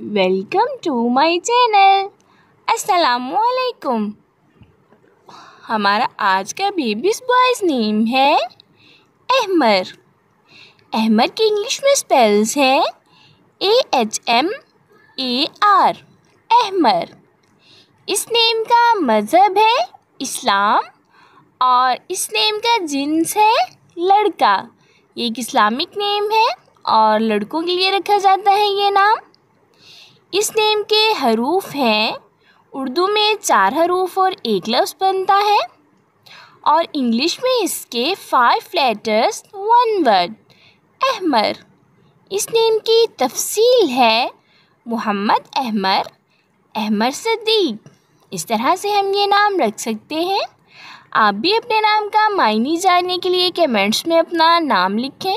welcome to my channel असलकुम हमारा आज का बेबीज बॉयज़ नेम है अहमर अहमर की इंग्लिश में स्पेल्स है A H M A R Ahmar इस नेम का मज़हब है इस्लाम और इस नेम का जिन्स है लड़का ये एक इस्लामिक नेम है और लड़कों के लिए रखा जाता है ये नाम इस नेम के हरूफ हैं उर्दू में चार हरूफ और एक लफ्ज़ बनता है और इंग्लिश में इसके five letters one word Ahmar इस नेम की तफसील है मोहम्मद अहमर अहमर सदीक इस तरह से हम ये नाम रख सकते हैं आप भी अपने नाम का मायने जानने के लिए कमेंट्स में अपना नाम लिखें